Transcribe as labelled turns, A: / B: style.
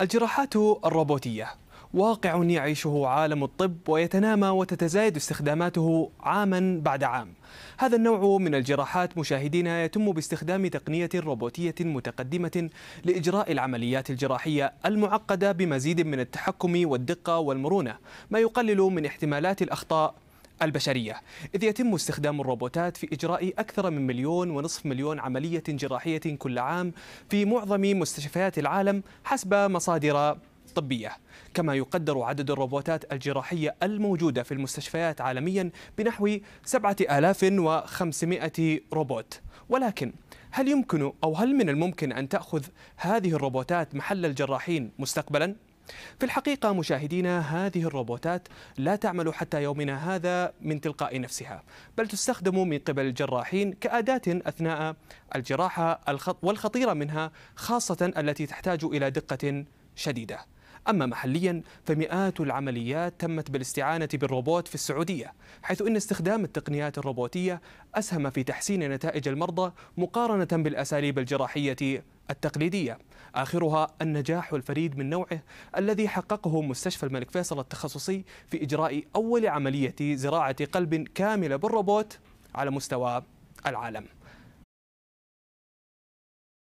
A: الجراحات الروبوتية واقع يعيشه عالم الطب ويتنامى وتتزايد استخداماته عاما بعد عام. هذا النوع من الجراحات مشاهدينا يتم باستخدام تقنية روبوتية متقدمة لإجراء العمليات الجراحية المعقدة بمزيد من التحكم والدقة والمرونة، ما يقلل من احتمالات الأخطاء البشرية إذ يتم استخدام الروبوتات في إجراء أكثر من مليون ونصف مليون عملية جراحية كل عام في معظم مستشفيات العالم حسب مصادر طبية كما يقدر عدد الروبوتات الجراحية الموجودة في المستشفيات عالميا بنحو 7500 روبوت ولكن هل يمكن أو هل من الممكن أن تأخذ هذه الروبوتات محل الجراحين مستقبلا؟ في الحقيقة مشاهدينا هذه الروبوتات لا تعمل حتى يومنا هذا من تلقاء نفسها بل تستخدم من قبل الجراحين كأداة أثناء الجراحة والخطيرة منها خاصة التي تحتاج إلى دقة شديدة أما محليا فمئات العمليات تمت بالاستعانة بالروبوت في السعودية حيث أن استخدام التقنيات الروبوتية أسهم في تحسين نتائج المرضى مقارنة بالأساليب الجراحية التقليدية آخرها النجاح الفريد من نوعه الذي حققه مستشفى الملك فيصل التخصصي في إجراء أول عملية زراعة قلب كاملة بالروبوت على مستوى العالم